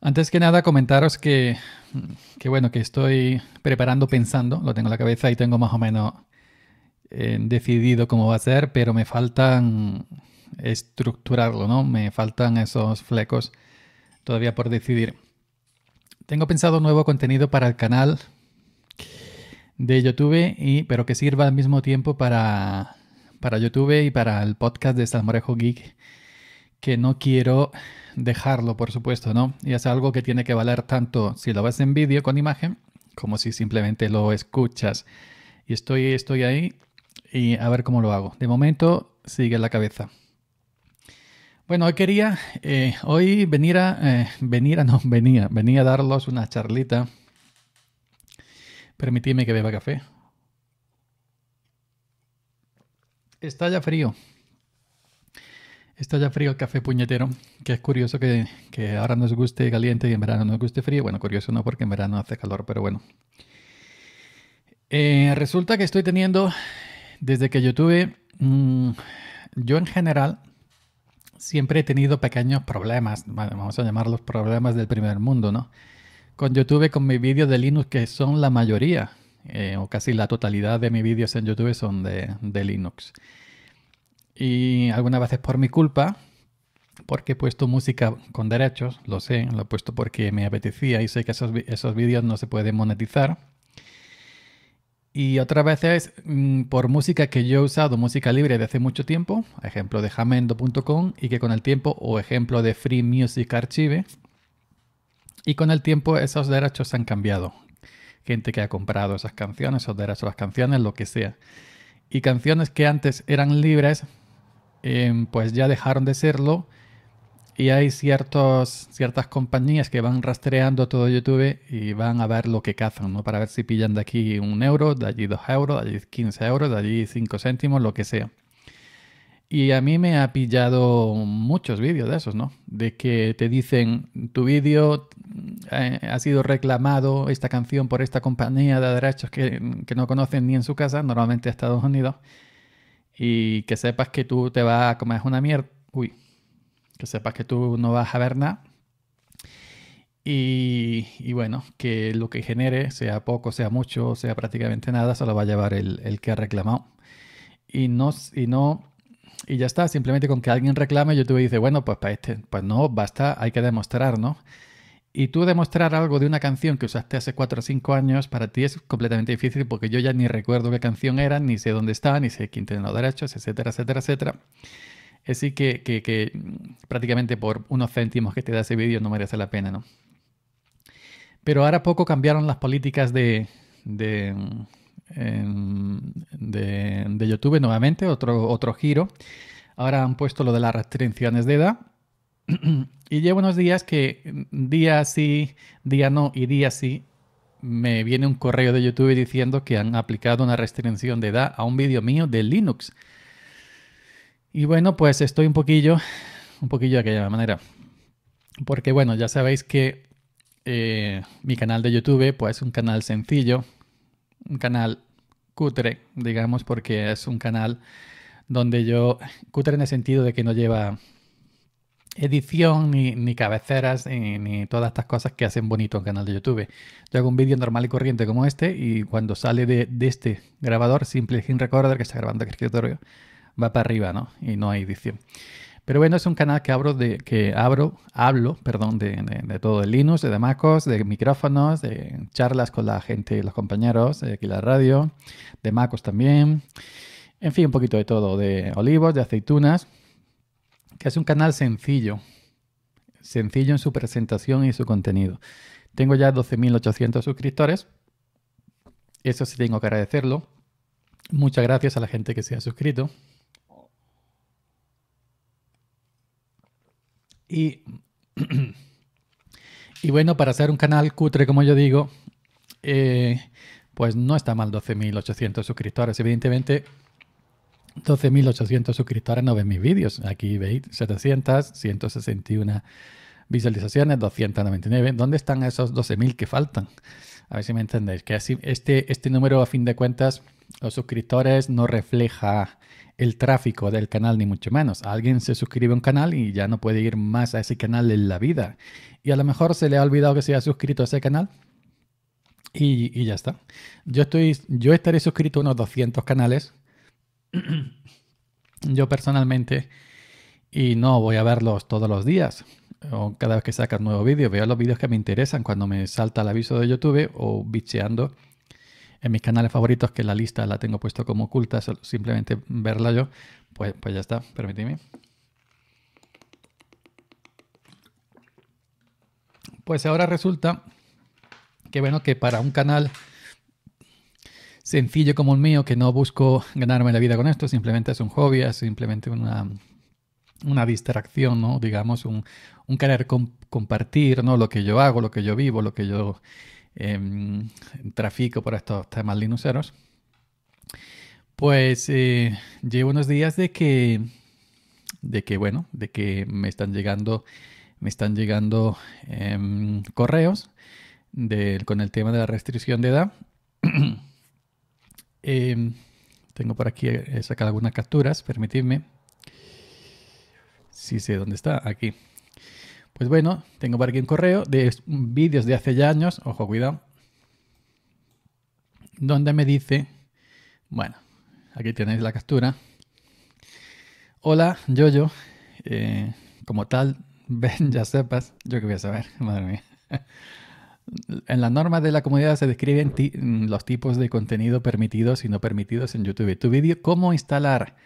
Antes que nada, comentaros que, que, bueno, que estoy preparando, pensando, lo tengo en la cabeza y tengo más o menos eh, decidido cómo va a ser, pero me faltan estructurarlo, ¿no? Me faltan esos flecos todavía por decidir. Tengo pensado nuevo contenido para el canal de YouTube, y, pero que sirva al mismo tiempo para, para YouTube y para el podcast de Salmorejo Geek que no quiero dejarlo, por supuesto, ¿no? Y es algo que tiene que valer tanto si lo ves en vídeo con imagen como si simplemente lo escuchas. Y estoy, estoy ahí y a ver cómo lo hago. De momento sigue la cabeza. Bueno, hoy quería, eh, hoy venir a, eh, venir a, no, venía, venía a darlos una charlita. Permitidme que beba café. Está ya frío. Está ya frío el café puñetero, que es curioso que, ahora nos guste caliente y en verano nos guste frío. Bueno, curioso no porque en verano hace calor, pero bueno. Eh, resulta que estoy teniendo, desde que yo mm, yo en general siempre he tenido pequeños problemas, vamos a llamarlos problemas del primer mundo, ¿no? Con YouTube, con mis vídeos de Linux, que son la mayoría, eh, o casi la totalidad de mis vídeos en YouTube son de, de Linux y algunas veces por mi culpa, porque he puesto música con derechos, lo sé, lo he puesto porque me apetecía y sé que esos, esos vídeos no se pueden monetizar. Y otras veces mm, por música que yo he usado, música libre de hace mucho tiempo, ejemplo de jamendo.com y que con el tiempo, o ejemplo de Free Music Archive, y con el tiempo esos derechos han cambiado. Gente que ha comprado esas canciones, esos derechos a las canciones, lo que sea. Y canciones que antes eran libres Em, pues ya dejaron de serlo. Y hay ciertos, ciertas compañías que van rastreando todo YouTube y van a ver lo que cazan, ¿no? Para ver si pillan de aquí un euro, de allí dos euros, de allí 15 euros, de allí cinco céntimos, lo que sea. Y a mí me ha pillado muchos vídeos de esos, ¿no? De que te dicen, tu vídeo eh, ha sido reclamado, esta canción por esta compañía de derechos que, que no conocen ni en su casa, normalmente Estados Unidos y que sepas que tú te vas a comer una mierda. Uy, que sepas que tú no vas a ver nada. Y, y, bueno, que lo que genere, sea poco, sea mucho, sea prácticamente nada, se lo va a llevar el, que ha reclamado. Y no, y no, y ya está, simplemente con que alguien reclame, YouTube dice, bueno, pues para este, pues no, basta, hay que demostrar, ¿no? y tú demostrar algo de una canción que usaste hace 4 o 5 años, para ti es completamente difícil porque yo ya ni recuerdo qué canción era, ni sé dónde está, ni sé quién tiene los derechos, etcétera, etcétera, etcétera. Así que, prácticamente por unos céntimos que te da ese vídeo no merece la pena, ¿no? Pero ahora poco cambiaron las políticas de, de, em, de, de YouTube nuevamente, otro, otro giro. Ahora han puesto lo de las restricciones de edad y llevo unos días que día sí, día no y día sí me viene un correo de YouTube diciendo que han aplicado una restricción de edad a un vídeo mío de Linux. Y bueno, pues estoy un poquillo, un poquillo de aquella manera. Porque bueno, ya sabéis que eh, mi canal de YouTube pues es un canal sencillo, un canal cutre, digamos, porque es un canal donde yo, cutre en el sentido de que no lleva edición, ni, cabeceras, ni, todas estas cosas que hacen bonito un canal de YouTube. Yo hago un vídeo normal y corriente como este y cuando sale de, este grabador, simple sin recorder que está grabando el escritorio, va para arriba, ¿no? Y no hay edición. Pero bueno, es un canal que abro de que abro, hablo, perdón, de, de todo de Linux, de Macos, de micrófonos, de charlas con la gente, los compañeros, de aquí la radio, de Macos también. En fin, un poquito de todo, de olivos, de aceitunas que es un canal sencillo, sencillo en su presentación y su contenido. Tengo ya 12.800 suscriptores, eso sí tengo que agradecerlo. Muchas gracias a la gente que se ha suscrito. Y, y bueno, para ser un canal cutre, como yo digo, eh, pues no está mal 12.800 suscriptores. Evidentemente, 12.800 suscriptores no ven mis vídeos. Aquí veis 700, 161 visualizaciones, 299. ¿Dónde están esos 12.000 que faltan? A ver si me entendéis. Que así, este, este número, a fin de cuentas, los suscriptores no refleja el tráfico del canal, ni mucho menos. Alguien se suscribe a un canal y ya no puede ir más a ese canal en la vida. Y a lo mejor se le ha olvidado que se ha suscrito a ese canal y, ya está. Yo, estoy, yo estaré suscrito a unos 200 canales yo personalmente, y no voy a verlos todos los días, o cada vez que sacas nuevo vídeo, veo los vídeos que me interesan cuando me salta el aviso de YouTube o bicheando en mis canales favoritos, que la lista la tengo puesto como oculta, simplemente verla yo, pues, pues ya está, permíteme. Pues ahora resulta que bueno, que para un canal sencillo como el mío, que no busco ganarme la vida con esto, simplemente es un hobby, es simplemente una, distracción, ¿no? Digamos, un, querer compartir, ¿no? Lo que yo hago, lo que yo vivo, lo que yo em, trafico por estos temas linuceros. Pues eh, llevo unos días de que, de que, bueno, de que me están llegando, me están llegando em, correos con el tema de la restricción de edad. Em, tengo por aquí, sacar algunas capturas, permitidme. si sé dónde está, aquí. Pues bueno, tengo por aquí un correo de vídeos de hace ya años, ojo, cuidado, donde me dice, bueno, aquí tenéis la captura. Hola, yo, yo, eh, como tal, ven, ya sepas, yo que voy a saber, madre mía. En la norma de la comunidad se describen mm, los tipos de contenido permitidos y no permitidos en YouTube. Tu vídeo, cómo instalar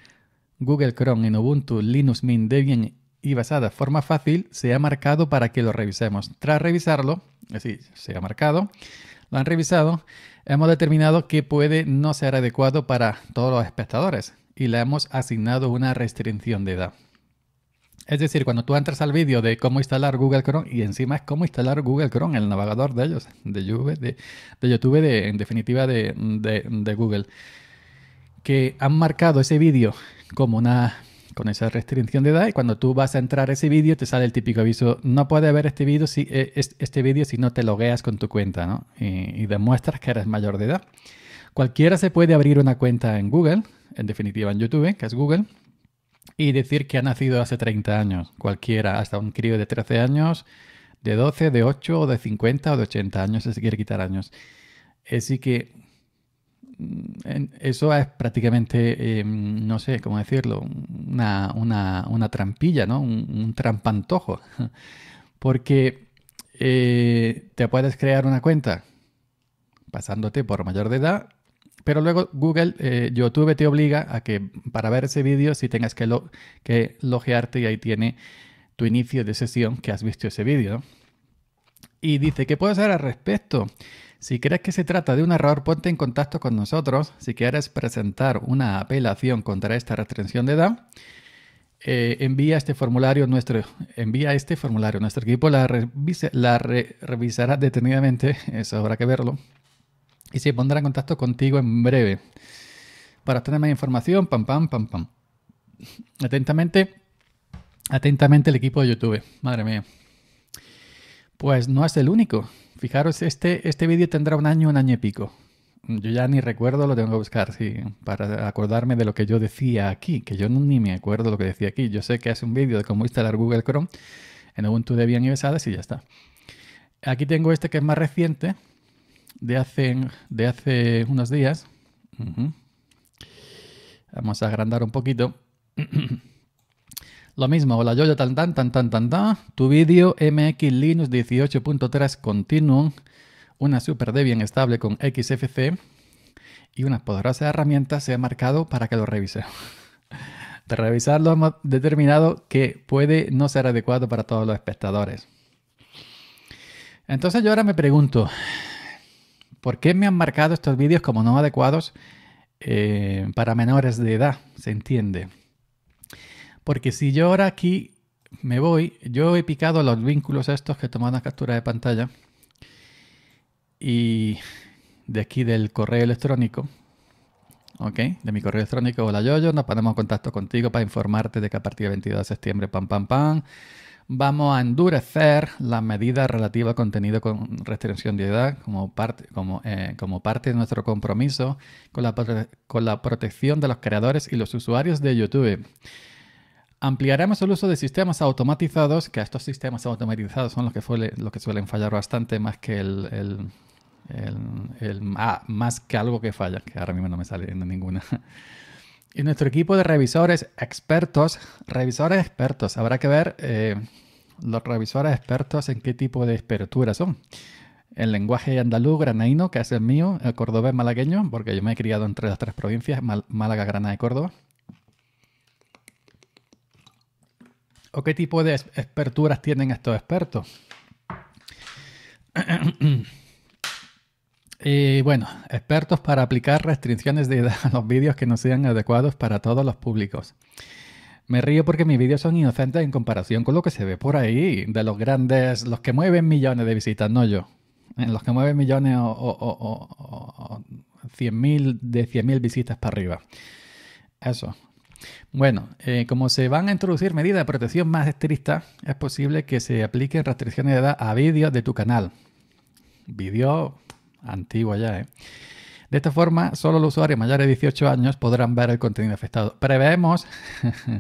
Google Chrome en Ubuntu, Linux Mint, Debian y basada forma fácil, se ha marcado para que lo revisemos. Tras revisarlo, así se ha marcado, lo han revisado, hemos determinado que puede no ser adecuado para todos los espectadores y le hemos asignado una restricción de edad. Es decir, cuando tú entras al vídeo de cómo instalar Google Chrome y encima es cómo instalar Google Chrome, el navegador de ellos, de YouTube, de, YouTube de, en definitiva de, Google, que han marcado ese vídeo como una con esa restricción de edad y cuando tú vas a entrar a ese vídeo te sale el típico aviso, no puede haber este vídeo si, eh, este si no te logueas con tu cuenta ¿no? y demuestras que eres mayor de edad. Cualquiera se puede abrir una cuenta en Google, en definitiva en YouTube, que es Google, y decir que ha nacido hace 30 años, cualquiera, hasta un crío de 13 años, de 12, de 8 o de 50 o de 80 años, si quiere quitar años. Así eh, que mm, eso es prácticamente, eh, no sé cómo decirlo, una, trampilla, ¿no? Un, trampantojo. Porque eh, te puedes crear una cuenta pasándote por mayor de edad pero luego Google, eh, YouTube te obliga a que para ver ese vídeo si tengas que, que logearte y ahí tiene tu inicio de sesión que has visto ese vídeo. Y dice, ¿qué puedes hacer al respecto? Si crees que se trata de un error, ponte en contacto con nosotros. Si quieres presentar una apelación contra esta restricción de edad, eh, envía este formulario nuestro, envía este formulario. Nuestro equipo la, revisará detenidamente, eso habrá que verlo, y se pondrá en contacto contigo en breve para obtener más información. Pam, pam, pam, pam. Atentamente, atentamente el equipo de YouTube. Madre mía. Pues no es el único. Fijaros, este, este vídeo tendrá un año, un año y pico. Yo ya ni recuerdo, lo tengo que buscar, sí, para acordarme de lo que yo decía aquí, que yo ni me acuerdo lo que decía aquí. Yo sé que es un vídeo de cómo instalar Google Chrome en Ubuntu Debian y Besadas y ya está. Aquí tengo este que es más reciente, de hace, de hace unos días. Vamos a agrandar un poquito. Lo mismo, hola yo, yo, tan, tan, tan, tan, tan, tan. Tu vídeo MX Linux 18.3 Continuum, una super Debian estable con XFC y unas poderosas herramientas se ha marcado para que lo revise. De revisarlo hemos determinado que puede no ser adecuado para todos los espectadores. Entonces yo ahora me pregunto, ¿Por qué me han marcado estos vídeos como no adecuados eh, para menores de edad? ¿Se entiende? Porque si yo ahora aquí me voy, yo he picado los vínculos estos que toman la captura de pantalla y de aquí del correo electrónico, ¿ok? De mi correo electrónico, hola Yoyo, nos ponemos en contacto contigo para informarte de que a partir del 22 de septiembre, pam, pam, pam, Vamos a endurecer la medida relativa al contenido con restricción de edad como parte, eh, de nuestro compromiso con la, protección de los creadores y los usuarios de YouTube. Ampliaremos el uso de sistemas automatizados, que estos sistemas automatizados son los que, suelen fallar bastante más que el, ah, más que algo que falla, que ahora mismo no me sale ninguna. Y nuestro equipo de revisores expertos, revisores expertos, habrá que ver eh, los revisores expertos en qué tipo de experturas son. El lenguaje andaluz, granaíno, que es el mío, el cordobés malagueño, porque yo me he criado entre las tres provincias, Málaga, Granada y Córdoba. ¿O qué tipo de experturas tienen estos expertos? Y bueno, expertos para aplicar restricciones de edad a los vídeos que no sean adecuados para todos los públicos. Me río porque mis vídeos son inocentes en comparación con lo que se ve por ahí, de los grandes, los que mueven millones de visitas, no yo. En los que mueven millones o, o, o, de de visitas para arriba. Eso. Bueno, eh, como se van a introducir medidas de protección más estrictas, es posible que se apliquen restricciones de edad a vídeos de tu canal. Vídeos Antigua ya, ¿eh? De esta forma, solo los usuarios mayores de 18 años podrán ver el contenido afectado. Prevemos,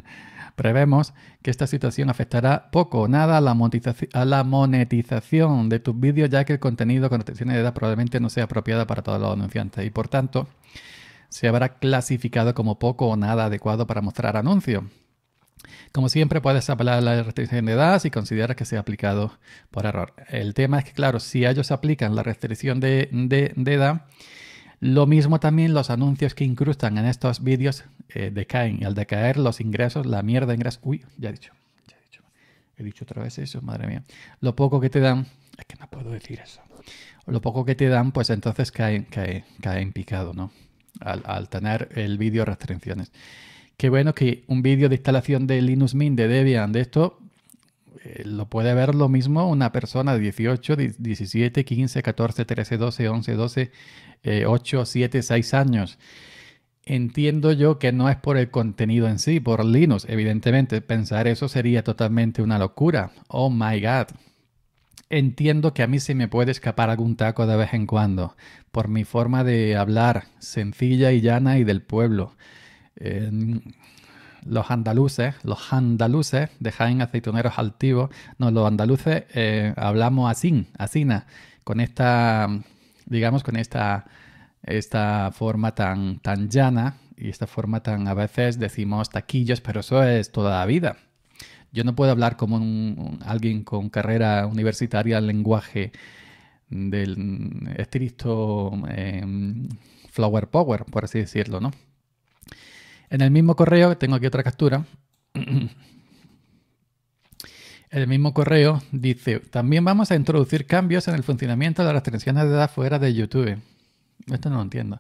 prevemos que esta situación afectará poco o nada a la, monetización de tus vídeos, ya que el contenido con restricciones de edad probablemente no sea apropiada para todos los anunciantes y por tanto se habrá clasificado como poco o nada adecuado para mostrar anuncios. Como siempre, puedes apelar la restricción de edad si consideras que se ha aplicado por error. El tema es que, claro, si ellos aplican la restricción de, edad, lo mismo también los anuncios que incrustan en estos vídeos eh, decaen. Y al decaer los ingresos, la mierda de ingresos... Uy, ya he dicho, ya he dicho. He dicho otra vez eso, madre mía. Lo poco que te dan... Es que no puedo decir eso. Lo poco que te dan, pues entonces caen en picado, ¿no? Al, al tener el vídeo restricciones. Qué bueno que un vídeo de instalación de Linux Mint, de Debian, de esto, eh, lo puede ver lo mismo una persona de 18, 17, 15, 14, 13, 12, 11, 12, 8, 7, 6 años. Entiendo yo que no es por el contenido en sí, por Linux, evidentemente. Pensar eso sería totalmente una locura. Oh my god. Entiendo que a mí se me puede escapar algún taco de vez en cuando, por mi forma de hablar, sencilla y llana y del pueblo los andaluces, los andaluces de Jaén Aceituneros Altivos, no, los andaluces eh, hablamos así, así, con esta, digamos, con esta, esta forma tan, tan llana y esta forma tan, a veces decimos taquillos, pero eso es toda la vida. Yo no puedo hablar como un, alguien con carrera universitaria en lenguaje del estricto em, flower power, por así decirlo, ¿no? En el mismo correo, tengo aquí otra captura. el mismo correo dice, también vamos a introducir cambios en el funcionamiento de las restricciones de edad fuera de YouTube. Esto no lo entiendo.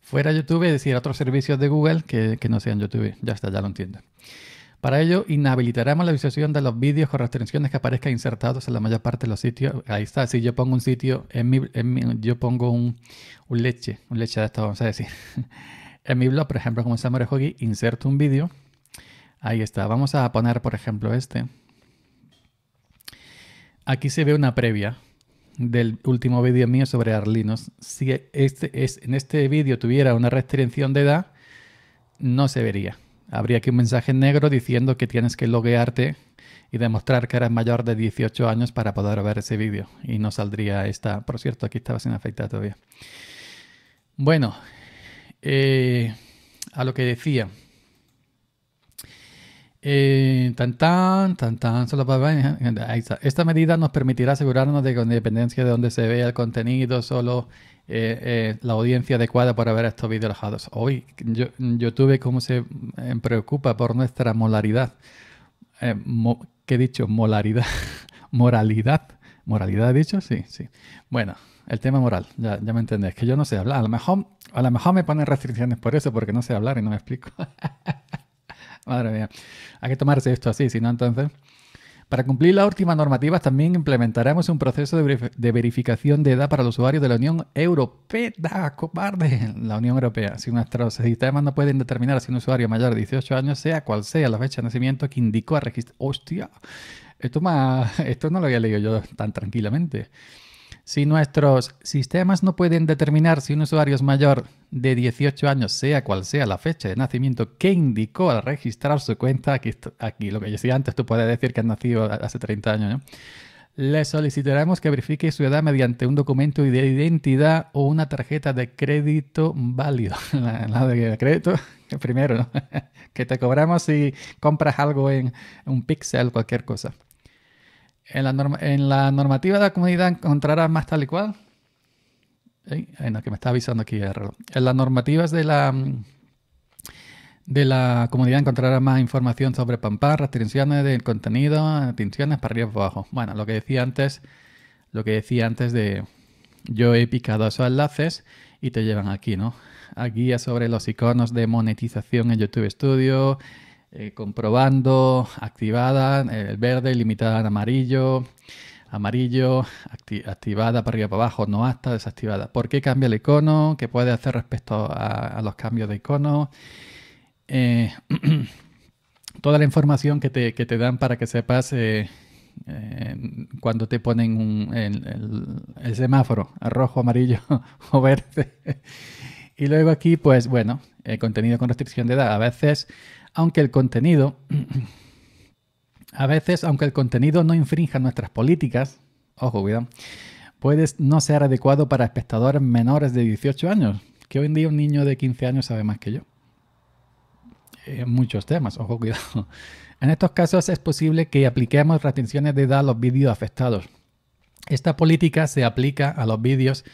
Fuera YouTube, es decir, otros servicios de Google que, que no sean YouTube. Ya está, ya lo entiendo. Para ello, inhabilitaremos la visualización de los vídeos con restricciones que aparezcan insertados en la mayor parte de los sitios. Ahí está, si yo pongo un sitio, en yo pongo un, un leche, un leche de esto, vamos a decir. en mi blog, por ejemplo, como Samurai Hogi, inserto un vídeo. Ahí está. Vamos a poner, por ejemplo, este. Aquí se ve una previa del último vídeo mío sobre Arlinos. Si este, es, en este vídeo tuviera una restricción de edad, no se vería. Habría aquí un mensaje negro diciendo que tienes que loguearte y demostrar que eres mayor de 18 años para poder ver ese vídeo. Y no saldría esta. Por cierto, aquí estaba sin afectar todavía. Bueno, eh, a lo que decía. Eh, tan tan, tan eh, Esta medida nos permitirá asegurarnos de que con independencia de donde se vea el contenido, solo la audiencia adecuada para ver estos vídeos alojados. Hoy yo, YouTube cómo se preocupa por nuestra molaridad. ¿Qué he dicho? Molaridad. moralidad. Moralidad dicho, sí, sí. Bueno, el tema moral, ya, me entendés, que yo no sé hablar. A lo, mejor, a lo mejor me ponen restricciones por eso, porque no sé hablar y no me explico. Madre mía, hay que tomarse esto así, si no entonces... Para cumplir las últimas normativas también implementaremos un proceso de, verificación de edad para los usuarios de la Unión Europea, cobarde, la Unión Europea. Si nuestros sistemas no pueden determinar si un usuario mayor de 18 años, sea cual sea la fecha de nacimiento que indicó a registrar... ¡Hostia! Esto, esto no lo había leído yo tan tranquilamente. Si nuestros sistemas no pueden determinar si un usuario es mayor de 18 años, sea cual sea la fecha de nacimiento que indicó al registrar su cuenta, aquí, aquí lo que yo decía antes, tú puedes decir que has nacido hace 30 años, ¿no? Le solicitaremos que verifique su edad mediante un documento de identidad o una tarjeta de crédito válido. La, la de crédito, primero, que te cobramos si compras algo en un pixel, cualquier cosa en la, norma, en la normativa de la comunidad encontrarás más tal y cual. no, que me está avisando aquí error. En las normativas de la, mm, de la comunidad encontrarás más información sobre pampar restricciones del contenido, restricciones para arriba bajos. abajo. Bueno, lo que decía antes, lo que decía antes de yo he picado esos enlaces y te llevan aquí, ¿no? A guía sobre los iconos de monetización en YouTube Studio, eh, comprobando, activada, eh, el verde, limitada en amarillo, amarillo, activada para arriba para abajo, no hasta, desactivada. ¿Por qué cambia el icono? ¿Qué puede hacer respecto a, los cambios de icono? Eh, toda la información que te, dan para que sepas cuando te ponen el, semáforo rojo, amarillo o verde. y luego aquí, pues bueno, contenido con restricción de edad. A veces aunque el contenido, a veces, aunque el contenido no infrinja nuestras políticas, ojo, cuidado, puede no ser adecuado para espectadores menores de 18 años, que hoy en día un niño de 15 años sabe más que yo. En eh, muchos temas, ojo, cuidado. En estos casos es posible que apliquemos restricciones de edad a los vídeos afectados. Esta política se aplica a los vídeos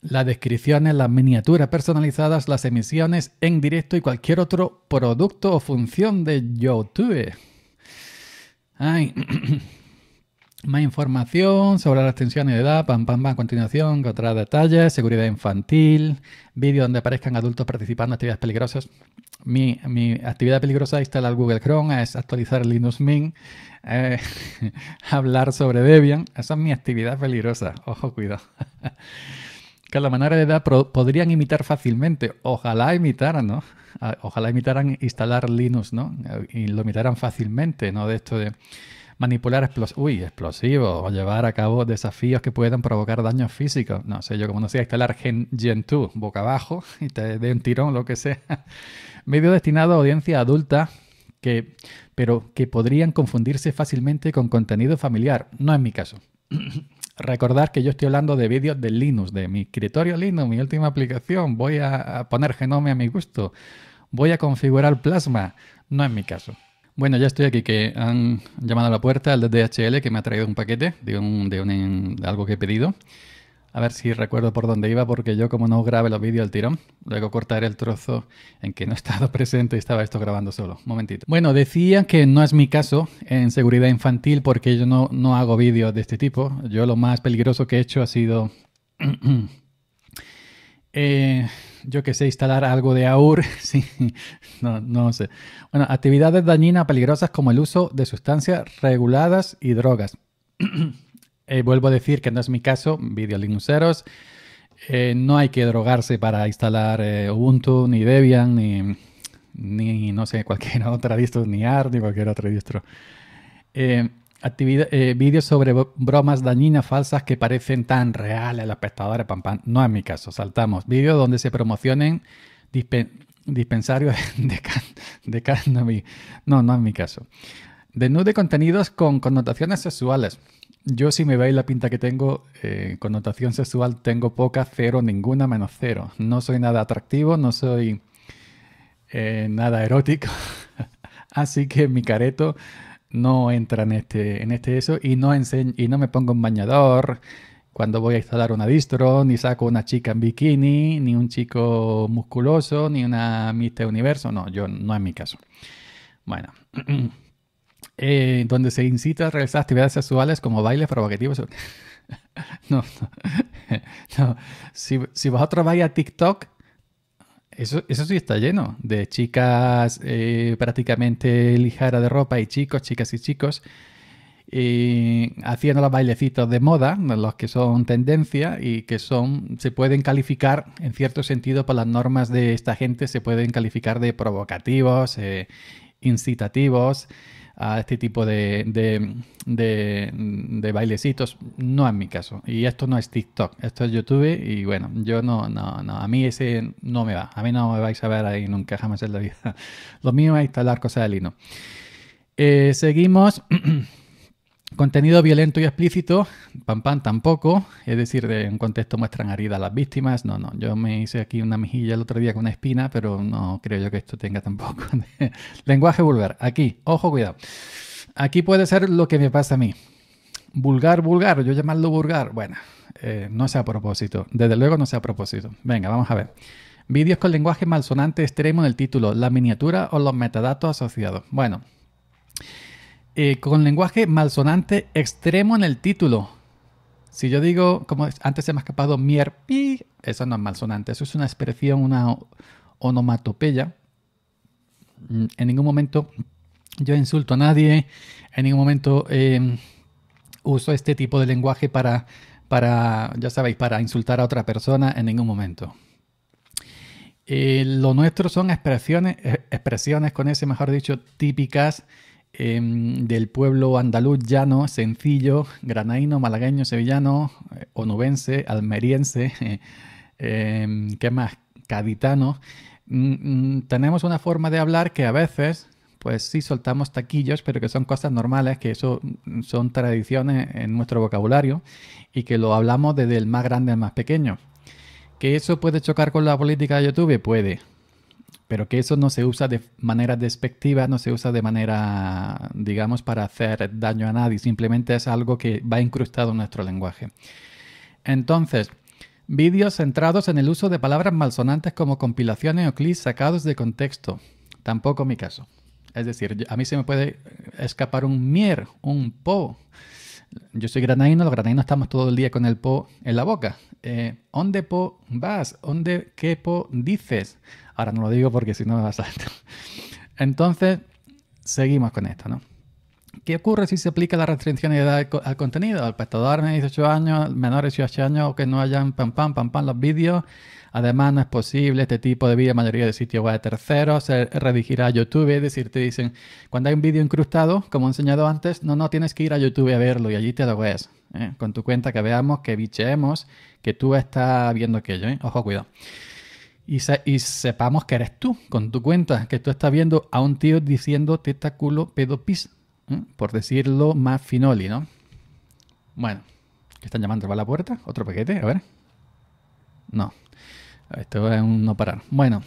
las descripciones, las miniaturas personalizadas, las emisiones en directo y cualquier otro producto o función de YouTube. Más información sobre las extensiones de edad, pam, pam, pam, a continuación, otros detalles, seguridad infantil, vídeo donde aparezcan adultos participando en actividades peligrosas. Mi, actividad peligrosa, instalar Google Chrome, es actualizar Linux Mint, eh, hablar sobre Debian. Esa es mi actividad peligrosa, ojo, cuidado. que a la manera de edad podrían imitar fácilmente. Ojalá imitaran, ¿no? Ojalá imitaran instalar Linux, ¿no? Y lo imitaran fácilmente, ¿no? De esto de manipular explosivos o llevar a cabo desafíos que puedan provocar daños físicos. No sé, yo como no sé instalar Gen Gentoo boca abajo y te dé un tirón, lo que sea. Medio destinado a audiencia adulta que, pero que podrían confundirse fácilmente con contenido familiar. No es mi caso. Recordar que yo estoy hablando de vídeos de Linux, de mi escritorio Linux, mi última aplicación. Voy a poner Genome a mi gusto. Voy a configurar Plasma. No es mi caso. Bueno, ya estoy aquí, que han llamado a la puerta el DHL que me ha traído un paquete de, un, de, un, de algo que he pedido. A ver si recuerdo por dónde iba, porque yo como no grabé los vídeos al tirón, luego cortaré el trozo en que no he estado presente y estaba esto grabando solo. Momentito. Bueno, decía que no es mi caso en seguridad infantil porque yo no, no hago vídeos de este tipo. Yo lo más peligroso que he hecho ha sido... Eh, yo que sé, instalar algo de AUR, sí, no, no sé. Bueno, actividades dañinas peligrosas como el uso de sustancias reguladas y drogas. Eh, vuelvo a decir que no es mi caso, video Linuxeros. Eh, no hay que drogarse para instalar eh, Ubuntu, ni Debian, ni, no sé, cualquier otra distro, ni ART, ni cualquier otra distro. vídeos sobre bromas dañinas falsas que parecen tan reales a los espectadores, pam, pam. No es mi caso, saltamos. Vídeos donde se promocionen dispensarios de, cannabis. No, no es mi caso. Desnude contenidos con connotaciones sexuales. Yo si me veis la pinta que tengo, eh, connotación sexual tengo poca, cero, ninguna, menos cero. No soy nada atractivo, no soy eh, nada erótico. Así que mi careto no entra en este, en este eso y no, enseño, y no me pongo un bañador cuando voy a instalar una distro, ni saco una chica en bikini, ni un chico musculoso, ni una Mister Universo. No, yo no es mi caso. Bueno. Eh, donde se incita a realizar actividades sexuales como bailes provocativos. no, no. Si, vosotros vais a TikTok, eso, eso sí está lleno de chicas eh, prácticamente lijara de ropa y chicos, chicas y chicos. haciendo los bailecitos de moda, los que son tendencia y que son, se pueden calificar, en cierto sentido, por las normas de esta gente, se pueden calificar de provocativos, eh, incitativos, a este tipo de, bailecitos. No es mi caso. Y esto no es TikTok, esto es YouTube. Y bueno, yo no, no, no, a mí ese no me va. A mí no me vais a ver ahí nunca, jamás en la vida. Lo mío es instalar cosas de lino. Eh, seguimos. Contenido violento y explícito, pam pam tampoco, es decir, en contexto muestran heridas a las víctimas, no, no, yo me hice aquí una mejilla el otro día con una espina, pero no creo yo que esto tenga tampoco. Lenguaje vulgar, aquí, ojo, cuidado. Aquí puede ser lo que me pasa a mí. Vulgar, vulgar, yo llamarlo vulgar, bueno, eh, no sea a propósito, desde luego no sea a propósito. Venga, vamos a ver. Vídeos con lenguaje malsonante extremo en el título, la miniatura o los metadatos asociados. Bueno. Eh, con lenguaje malsonante extremo en el título. Si yo digo, como antes se me ha escapado, mierpi, eso no es malsonante, eso es una expresión, una onomatopeya. Mm, en ningún momento yo insulto a nadie, en ningún momento em, uso este tipo de lenguaje para, para, ya sabéis, para insultar a otra persona, en ningún momento. Eh, lo nuestro son expresiones, eh, expresiones con ese, mejor dicho, típicas Em, del pueblo andaluz llano, sencillo, granaíno, malagueño, sevillano, eh, onubense, almeriense, em, ¿qué más? Caditano. Mm, mm, tenemos una forma de hablar que a veces, pues sí soltamos taquillos, pero que son cosas normales, que eso mm, son tradiciones en nuestro vocabulario y que lo hablamos desde el más grande al más pequeño. ¿Que eso puede chocar con la política de YouTube? Puede pero que eso no se usa de manera despectiva, no se usa de manera, digamos, para hacer daño a nadie, simplemente es algo que va incrustado en nuestro lenguaje. Entonces, vídeos centrados en el uso de palabras malsonantes como compilaciones o clips sacados de contexto, tampoco mi caso. Es decir, a mí se me puede escapar un mier, un po, yo soy granadino, los granadinos estamos todo el día con el po en la boca. ¿Dónde eh, po vas? ¿Onde qué po dices? Ahora no lo digo porque si no me saltar. Entonces, seguimos con esto, ¿no? ¿Qué ocurre si se aplica la restricción de edad al contenido? Al pescador de 18 años, menores de 18 años, que no hayan pam pam, pam pam los vídeos, Además, no es posible este tipo de vídeo en mayoría de sitios web terceros, se redigirá a YouTube, es decir, te dicen, cuando hay un vídeo incrustado, como he enseñado antes, no, no, tienes que ir a YouTube a verlo y allí te lo ves, ¿eh? con tu cuenta que veamos, que bicheemos, que tú estás viendo aquello, ¿eh? ojo, cuidado. Y, sepamos que eres tú, con tu cuenta, que tú estás viendo a un tío diciendo teta, culo, pedo, pis, ¿eh? por decirlo más finoli, ¿no? Bueno, ¿qué están llamando? ¿Va a la puerta? ¿Otro paquete? A ver. No, esto es un no parar. Bueno.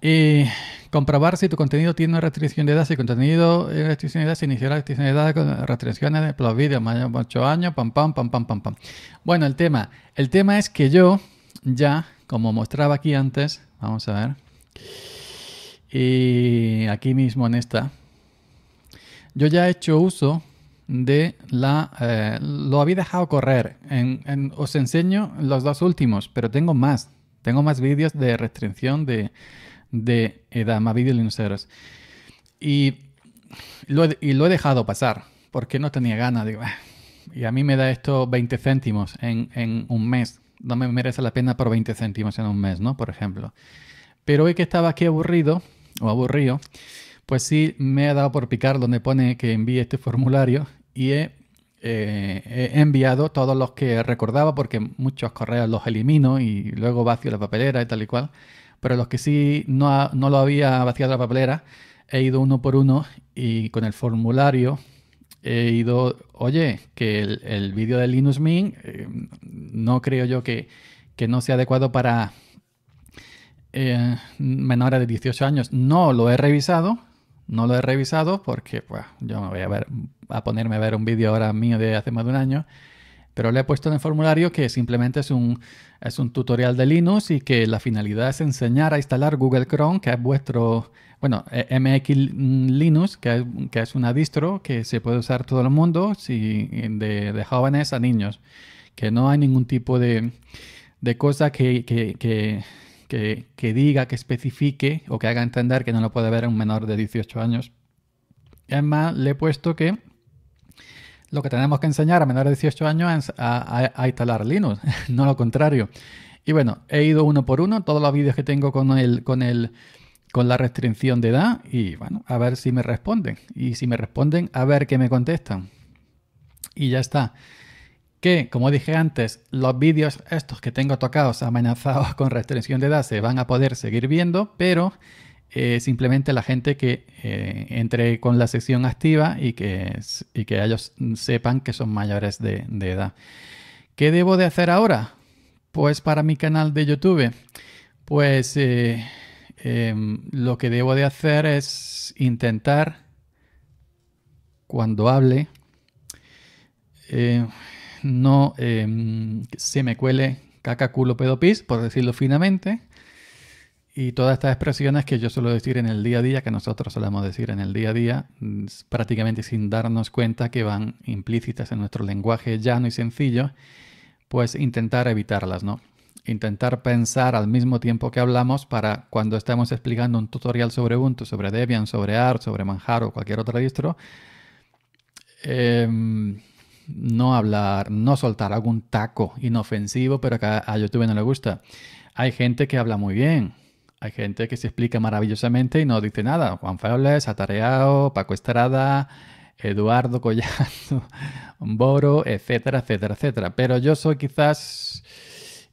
y eh, comprobar si tu contenido tiene una restricción de edad. Si contenido tiene restricción de edad, se inició la restricción de edad con restricciones de los vídeos más de 8 años, pam, pam, pam, pam, pam, pam. Bueno, el tema. El tema es que yo ya, como mostraba aquí antes, vamos a ver. Y aquí mismo en esta. Yo ya he hecho uso de la... Eh, lo había dejado correr. En, os enseño los dos últimos, pero tengo más. Tengo más vídeos de restricción de, de edad, más vídeos Y lo, y lo he dejado pasar, porque no tenía ganas. de. Ah, y a mí me da esto 20 céntimos en, en un mes. No me merece la pena por 20 céntimos en un mes, ¿no? Por ejemplo. Pero hoy que estaba aquí aburrido, o aburrido, pues sí me ha dado por picar donde pone que envíe este formulario y eh, he, enviado todos los que recordaba porque muchos correos los elimino y luego vacío la papelera y tal y cual. Pero los que sí no, no lo había vaciado la papelera, he ido uno por uno y con el formulario he ido, oye, que el, vídeo de Linux Mint eh, no creo yo que, no sea adecuado para eh, menores de 18 años. No lo he revisado, no lo he revisado porque pues, yo me voy a, ver, a ponerme a ver un vídeo ahora mío de hace más de un año. Pero le he puesto en el formulario que simplemente es un, tutorial de Linux y que la finalidad es enseñar a instalar Google Chrome, que es vuestro, bueno, eh, MX Linux, que es, una distro que se puede usar todo el mundo, si, de, jóvenes a niños. Que no hay ningún tipo de, cosa que que, diga, que especifique o que haga entender que no lo puede ver un menor de 18 años. Es más, le he puesto que lo que tenemos que enseñar a menores de 18 años es a, instalar Linux, no lo contrario. Y bueno, he ido uno por uno, todos los vídeos que tengo con el, con el, con la restricción de edad, y bueno, a ver si me responden. Y si me responden, a ver qué me contestan. Y ya está que, como dije antes, los vídeos estos que tengo tocados amenazados con restricción de edad se van a poder seguir viendo, pero eh, simplemente la gente que eh, entre con la sección activa y que, y que ellos sepan que son mayores de, edad. ¿Qué debo de hacer ahora? Pues para mi canal de YouTube, pues eh, em, lo que debo de hacer es intentar, cuando hable, no em, se me cuele caca, culo, pedo, pis, por decirlo finamente. Y todas estas expresiones que yo suelo decir en el día a día, que nosotros solemos decir en el día a día, mm, prácticamente sin darnos cuenta que van implícitas en nuestro lenguaje llano y sencillo, pues intentar evitarlas, ¿no? Intentar pensar al mismo tiempo que hablamos para cuando estamos explicando un tutorial sobre Ubuntu, sobre Debian, sobre ART, sobre manjar o cualquier otro distro, eh, no hablar, no soltar algún taco inofensivo, pero que a YouTube no le gusta. Hay gente que habla muy bien, hay gente que se explica maravillosamente y no dice nada. Juan Fables, Atareado, Paco Estrada, Eduardo Collado, Boro, etcétera, etcétera, etcétera. Pero yo soy quizás,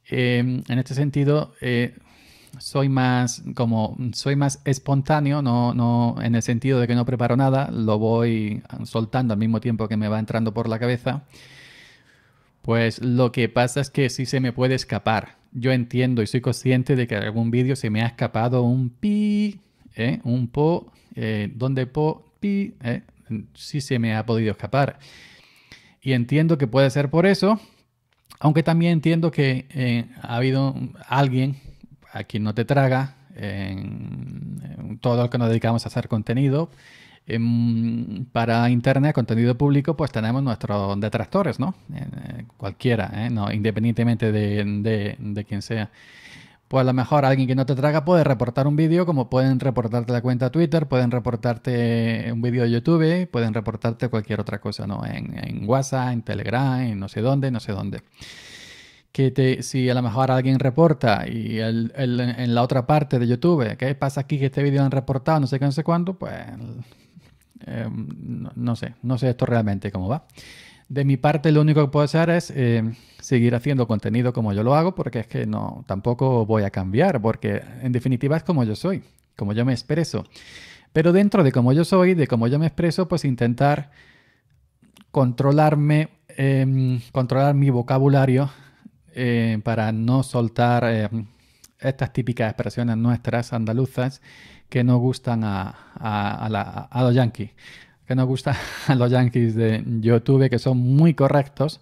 eh, en este sentido, eh, soy más como soy más espontáneo, no, no, en el sentido de que no preparo nada, lo voy soltando al mismo tiempo que me va entrando por la cabeza. Pues lo que pasa es que sí se me puede escapar. Yo entiendo y soy consciente de que en algún vídeo se me ha escapado un pi, ¿eh? un po, eh, donde po, pi, ¿eh? sí se me ha podido escapar. Y entiendo que puede ser por eso, aunque también entiendo que eh, ha habido alguien aquí no te traga, en, todo lo que nos dedicamos a hacer contenido. para Internet, contenido público, pues tenemos nuestros detractores, ¿no? Eh, cualquiera, ¿eh? No, independientemente de, de, quien sea pues a lo mejor alguien que no te traga puede reportar un vídeo, como pueden reportarte la cuenta Twitter, pueden reportarte un vídeo de YouTube, pueden reportarte cualquier otra cosa, ¿no? En, en, WhatsApp, en Telegram, en no sé dónde, no sé dónde que si a lo mejor alguien reporta y en la otra parte de YouTube, ¿qué pasa aquí que este vídeo han reportado? No sé qué, no sé cuándo, pues eh, no, sé, no sé esto realmente cómo va. De mi parte, lo único que puedo hacer es eh, seguir haciendo contenido como yo lo hago, porque es que no, tampoco voy a cambiar, porque en definitiva es como yo soy, como yo me expreso. Pero dentro de como yo soy, de cómo yo me expreso, pues intentar controlarme, em, controlar mi vocabulario eh, para no soltar eh, estas típicas expresiones nuestras andaluzas que no gustan a, los yanquis, que no gustan a los yankees de YouTube, que son muy correctos,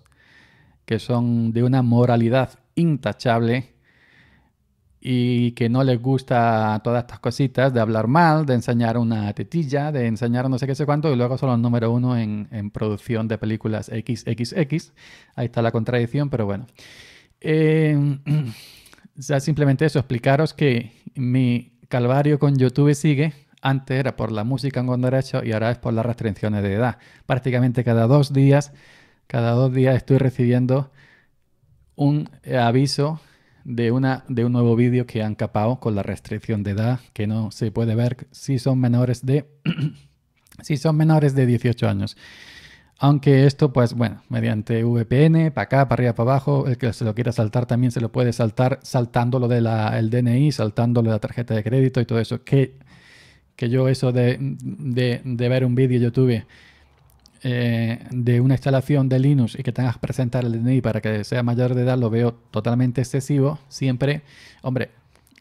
que son de una moralidad intachable y que no les gusta todas estas cositas de hablar mal, de enseñar una tetilla, de enseñar no sé qué sé cuánto, y luego son los número uno en, en producción de películas XXX. Ahí está la contradicción, pero bueno sea eh, simplemente eso, explicaros que mi calvario con YouTube sigue. Antes era por la música con derecho y ahora es por las restricciones de edad. Prácticamente cada dos días, cada dos días estoy recibiendo un aviso de, una, de un nuevo vídeo que han capado con la restricción de edad, que no se puede ver si son menores de, si son menores de 18 años. Aunque esto, pues bueno, mediante VPN, para acá, para arriba, para abajo, el que se lo quiera saltar también se lo puede saltar saltándolo del de DNI, saltándolo de la tarjeta de crédito y todo eso. Que, yo eso de, de, ver un vídeo YouTube eh, de una instalación de Linux y que tengas que presentar el DNI para que sea mayor de edad, lo veo totalmente excesivo. Siempre, hombre,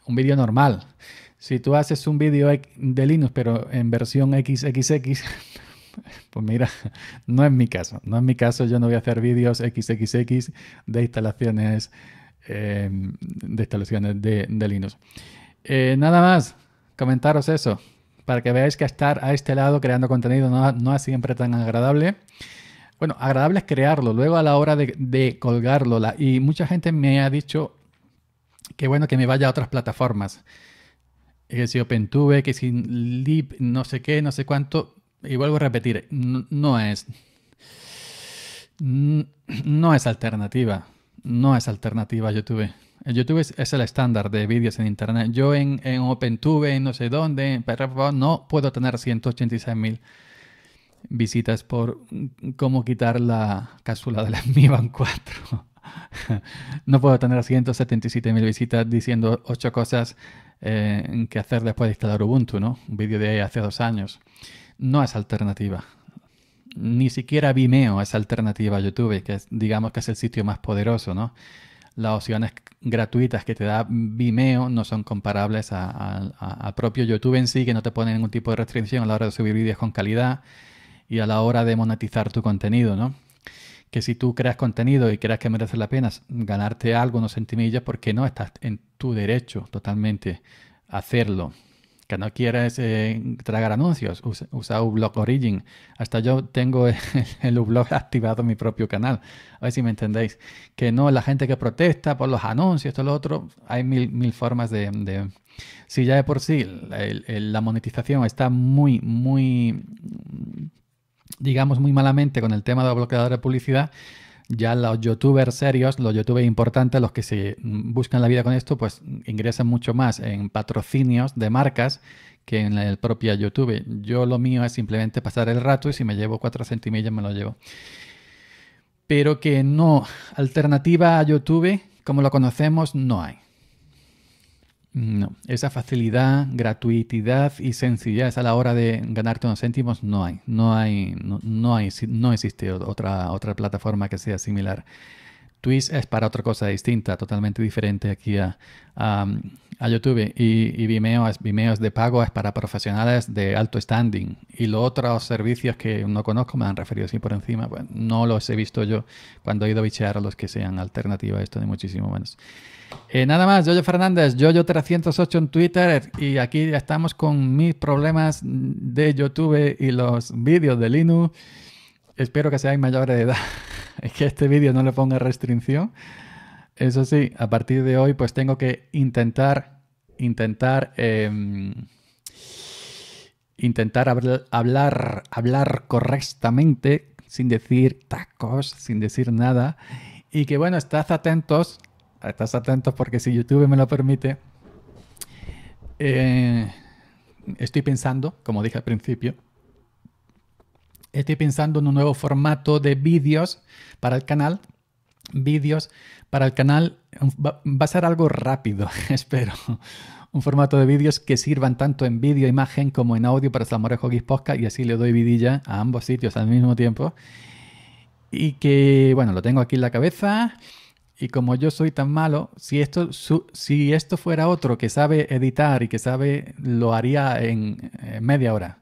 un vídeo normal. Si tú haces un vídeo de Linux, pero en versión XXX, Pues mira, no es mi caso. No es mi caso. Yo no voy a hacer vídeos XXX em, de instalaciones, de, instalaciones de, Linux. Eh, nada más, comentaros eso para que veáis que estar a este lado creando contenido no, es siempre tan agradable. Bueno, agradable es crearlo, luego a la hora de, colgarlo. y mucha gente me ha dicho que bueno, que me vaya a otras plataformas. Que si OpenTube, que si Lib, no sé qué, no sé cuánto y vuelvo a repetir, no, es. No es alternativa. No es alternativa a YouTube. El YouTube es, el estándar de vídeos en Internet. Yo en, en OpenTube, en no sé dónde, no puedo tener 186.000 visitas por cómo quitar la cápsula de la Mi Band 4. no puedo tener 177.000 visitas diciendo ocho cosas eh, que hacer después de instalar Ubuntu, ¿no? Un vídeo de hace dos años no es alternativa. Ni siquiera Vimeo es alternativa a YouTube, que digamos que es el sitio más poderoso, ¿no? Las opciones gratuitas que te da Vimeo no son comparables a, propio YouTube en sí, que no te pone ningún tipo de restricción a la hora de subir vídeos con calidad y a la hora de monetizar tu contenido, ¿no? que si tú creas contenido y creas que merece la pena ganarte algo, unos centimillas, porque no estás en tu derecho totalmente a hacerlo que no quieres tragar anuncios, usa, usa, Origin. Hasta yo tengo el, uBlock activado en mi propio canal. A ver si me entendéis. Que no, la gente que protesta por los anuncios, todo lo otro, hay mil, mil formas de, Si ya de por sí la monetización está muy, muy, digamos, muy malamente con el tema de bloqueador de publicidad, ya los youtubers serios, los youtubers importantes, los que se buscan la vida con esto, pues ingresan mucho más en patrocinios de marcas que en el propio YouTube. Yo lo mío es simplemente pasar el rato y si me llevo cuatro centimillas me lo llevo. Pero que no, alternativa a YouTube, como lo conocemos, no hay. No, esa facilidad, gratuitidad y sencillez a la hora de ganarte unos céntimos no hay. No hay, no, hay, no existe otra, otra plataforma que sea similar. Twitch es para otra cosa distinta, totalmente diferente aquí a, YouTube. Y, Vimeo, es, Vimeo de pago, es para profesionales de alto standing. Y los otros servicios que no conozco me han referido así por encima. Pues no los he visto yo cuando he ido a bichear a los que sean alternativas a esto, ni muchísimo menos. Eh, nada más, Yoyo Fernández, Yoyo308 en Twitter. Y aquí ya estamos con mis problemas de YouTube y los vídeos de Linux. Espero que seáis mayores de edad. es que este vídeo no le ponga restricción. Eso sí, a partir de hoy pues tengo que intentar, intentar, em, intentar hablar, hablar correctamente, sin decir tacos, sin decir nada. Y que bueno, estás atentos, estás atentos porque si YouTube me lo permite, eh, estoy pensando, como dije al principio, Estoy pensando en un nuevo formato de vídeos para el canal. Vídeos para el canal. Va, a ser algo rápido, espero. Un formato de vídeos que sirvan tanto en vídeo, imagen como en audio para Salmorejo Gizposca. y así le doy vidilla a ambos sitios al mismo tiempo. Y que, bueno, lo tengo aquí en la cabeza. Y como yo soy tan malo, si esto, si esto fuera otro que sabe editar y que sabe, lo haría en media hora.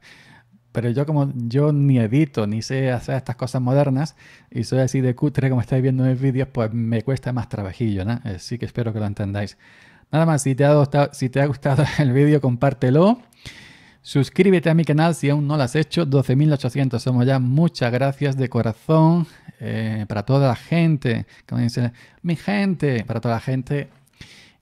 Pero yo como yo ni edito, ni sé hacer estas cosas modernas y soy así de cutre como estáis viendo en mis vídeos, pues me cuesta más trabajillo, ¿no? Así eh, que espero que lo entendáis. Nada más, si te ha gustado, si te ha gustado el vídeo, compártelo. Suscríbete a mi canal si aún no lo has hecho. 12.800 somos ya. Muchas gracias de corazón eh, para toda la gente. Como mi gente, para toda la gente.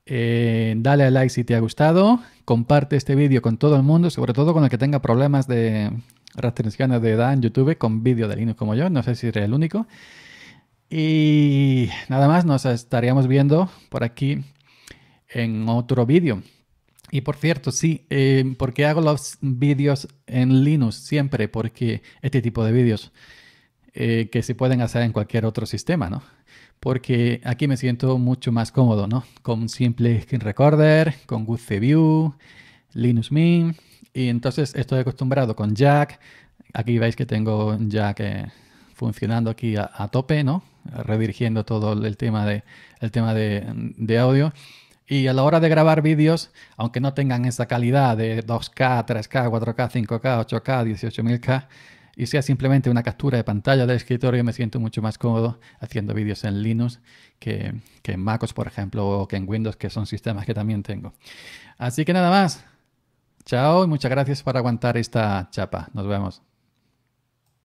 Eh, dale a like si te ha gustado. Comparte este vídeo con todo el mundo, sobre todo con el que tenga problemas de restricciones de edad en YouTube con vídeo de Linux como yo. No sé si eres el único. Y nada más, nos estaríamos viendo por aquí en otro vídeo. Y por cierto, sí, eh, porque hago los vídeos en Linux siempre? Porque este tipo de vídeos eh, que se pueden hacer en cualquier otro sistema, ¿no? porque aquí me siento mucho más cómodo, ¿no? Con simple Skin recorder, con Good View, Linux Mint, y entonces estoy acostumbrado con Jack. Aquí veis que tengo Jack eh, funcionando aquí a, tope, ¿no? Redirigiendo todo el tema de, el tema de, de audio. Y a la hora de grabar vídeos, aunque no tengan esa calidad de 2K, 3K, 4K, 5K, 8K, 18000K, y sea simplemente una captura de pantalla del escritorio, me siento mucho más cómodo haciendo vídeos en Linux que, que en MacOS, por ejemplo, o que en Windows, que son sistemas que también tengo. Así que nada más. Chao y muchas gracias por aguantar esta chapa. Nos vemos.